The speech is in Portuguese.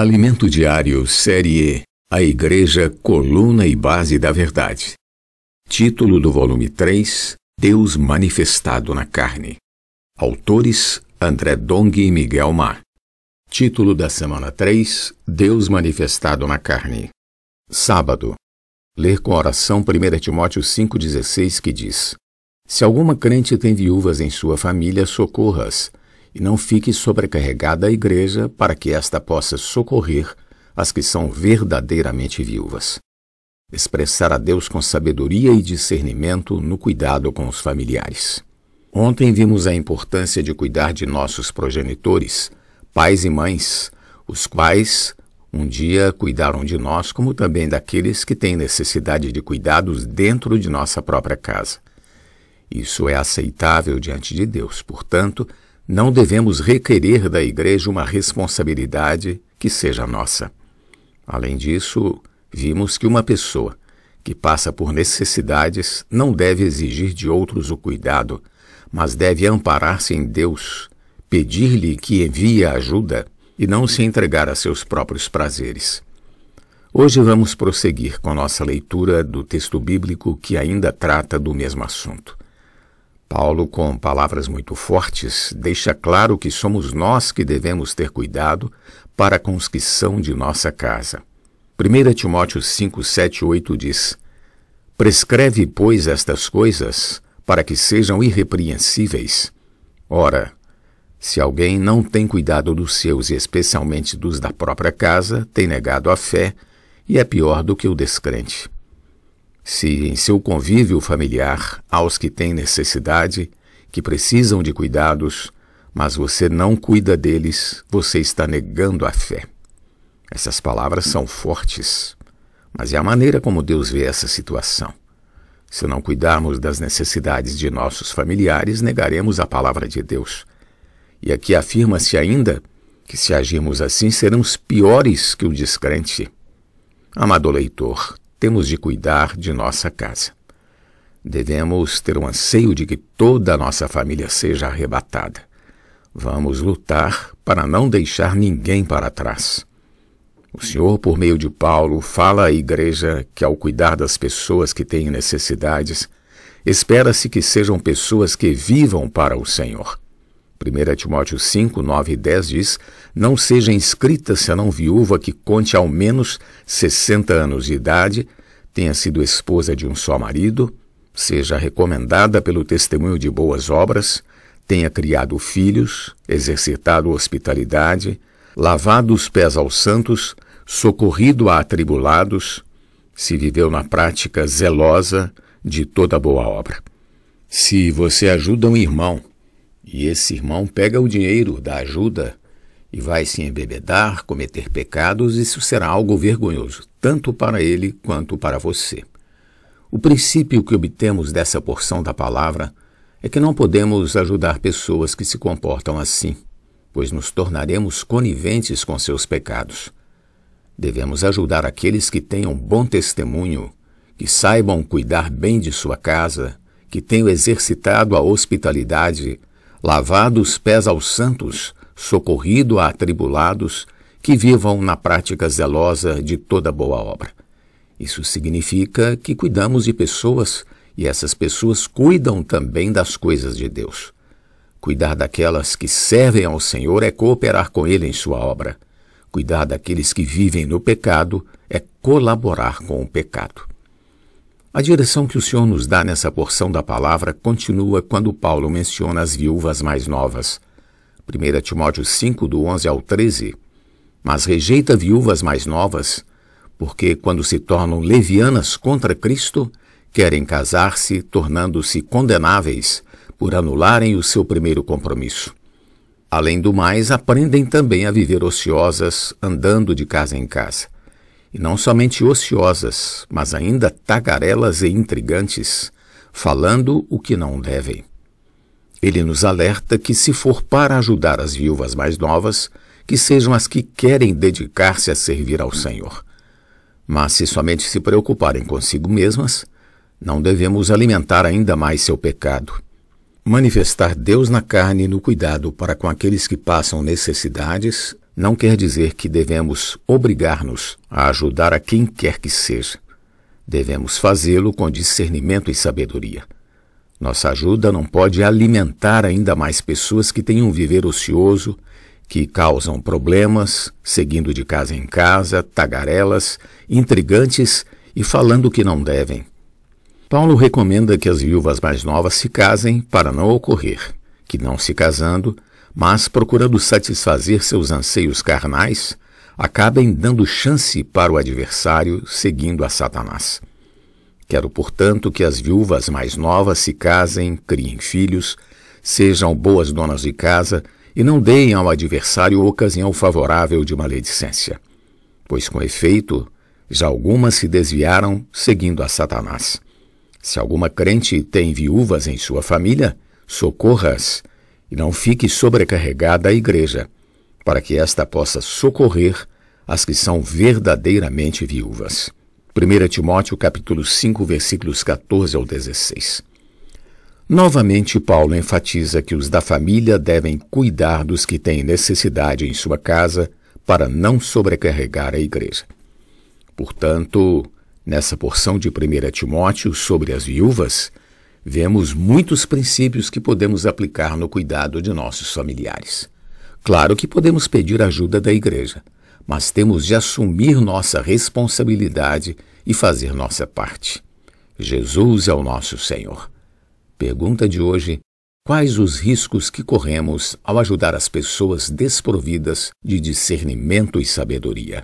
Alimento Diário Série E A Igreja Coluna e Base da Verdade. Título do volume 3 Deus Manifestado na Carne. Autores André Dong e Miguel Mar. Título da semana 3 Deus Manifestado na Carne. Sábado. Ler com oração 1 Timóteo 5,16 que diz: Se alguma crente tem viúvas em sua família, socorras e não fique sobrecarregada a igreja para que esta possa socorrer as que são verdadeiramente viúvas. Expressar a Deus com sabedoria e discernimento no cuidado com os familiares. Ontem vimos a importância de cuidar de nossos progenitores, pais e mães, os quais um dia cuidaram de nós, como também daqueles que têm necessidade de cuidados dentro de nossa própria casa. Isso é aceitável diante de Deus, portanto, não devemos requerer da Igreja uma responsabilidade que seja nossa. Além disso, vimos que uma pessoa que passa por necessidades não deve exigir de outros o cuidado, mas deve amparar-se em Deus, pedir-lhe que envie ajuda e não se entregar a seus próprios prazeres. Hoje vamos prosseguir com nossa leitura do texto bíblico que ainda trata do mesmo assunto. Paulo, com palavras muito fortes, deixa claro que somos nós que devemos ter cuidado para a conscrição de nossa casa. 1 Timóteo 5, 7, 8 diz: Prescreve, pois, estas coisas para que sejam irrepreensíveis. Ora, se alguém não tem cuidado dos seus e especialmente dos da própria casa, tem negado a fé e é pior do que o descrente se em seu convívio familiar há os que têm necessidade, que precisam de cuidados, mas você não cuida deles, você está negando a fé. Essas palavras são fortes, mas é a maneira como Deus vê essa situação. Se não cuidarmos das necessidades de nossos familiares, negaremos a palavra de Deus. E aqui afirma-se ainda que, se agirmos assim, seremos piores que o descrente. Amado leitor, temos de cuidar de nossa casa. Devemos ter um anseio de que toda a nossa família seja arrebatada. Vamos lutar para não deixar ninguém para trás. O Senhor, por meio de Paulo, fala à igreja que, ao cuidar das pessoas que têm necessidades, espera-se que sejam pessoas que vivam para o Senhor, 1 Timóteo 5, 9 e 10 diz: Não seja inscrita senão viúva que conte ao menos 60 anos de idade, tenha sido esposa de um só marido, seja recomendada pelo testemunho de boas obras, tenha criado filhos, exercitado hospitalidade, lavado os pés aos santos, socorrido a atribulados, se viveu na prática zelosa de toda boa obra. Se você ajuda um irmão, e esse irmão pega o dinheiro da ajuda e vai se embebedar, cometer pecados, e isso será algo vergonhoso, tanto para ele quanto para você. O princípio que obtemos dessa porção da palavra é que não podemos ajudar pessoas que se comportam assim, pois nos tornaremos coniventes com seus pecados. Devemos ajudar aqueles que tenham bom testemunho, que saibam cuidar bem de sua casa, que tenham exercitado a hospitalidade, lavado os pés aos santos, socorrido a atribulados, que vivam na prática zelosa de toda boa obra. Isso significa que cuidamos de pessoas e essas pessoas cuidam também das coisas de Deus. Cuidar daquelas que servem ao Senhor é cooperar com Ele em sua obra. Cuidar daqueles que vivem no pecado é colaborar com o pecado. A direção que o Senhor nos dá nessa porção da palavra continua quando Paulo menciona as viúvas mais novas. 1 Timóteo 5, do 11 ao 13. Mas rejeita viúvas mais novas, porque quando se tornam levianas contra Cristo, querem casar-se, tornando-se condenáveis por anularem o seu primeiro compromisso. Além do mais, aprendem também a viver ociosas, andando de casa em casa e não somente ociosas, mas ainda tagarelas e intrigantes, falando o que não devem. Ele nos alerta que, se for para ajudar as viúvas mais novas, que sejam as que querem dedicar-se a servir ao Senhor. Mas se somente se preocuparem consigo mesmas, não devemos alimentar ainda mais seu pecado. Manifestar Deus na carne no cuidado para com aqueles que passam necessidades não quer dizer que devemos obrigar-nos a ajudar a quem quer que seja. Devemos fazê-lo com discernimento e sabedoria. Nossa ajuda não pode alimentar ainda mais pessoas que têm um viver ocioso, que causam problemas, seguindo de casa em casa, tagarelas, intrigantes e falando o que não devem. Paulo recomenda que as viúvas mais novas se casem para não ocorrer que, não se casando, mas procurando satisfazer seus anseios carnais, acabem dando chance para o adversário seguindo a Satanás. Quero, portanto, que as viúvas mais novas se casem, criem filhos, sejam boas donas de casa e não deem ao adversário ocasião favorável de maledicência. Pois, com efeito, já algumas se desviaram seguindo a Satanás. Se alguma crente tem viúvas em sua família, socorra-as e não fique sobrecarregada a igreja, para que esta possa socorrer as que são verdadeiramente viúvas. 1 Timóteo capítulo 5, versículos 14 ao 16. Novamente, Paulo enfatiza que os da família devem cuidar dos que têm necessidade em sua casa para não sobrecarregar a igreja. Portanto, nessa porção de 1 Timóteo sobre as viúvas, vemos muitos princípios que podemos aplicar no cuidado de nossos familiares. Claro que podemos pedir ajuda da igreja, mas temos de assumir nossa responsabilidade e fazer nossa parte. Jesus é o nosso Senhor. Pergunta de hoje: quais os riscos que corremos ao ajudar as pessoas desprovidas de discernimento e sabedoria?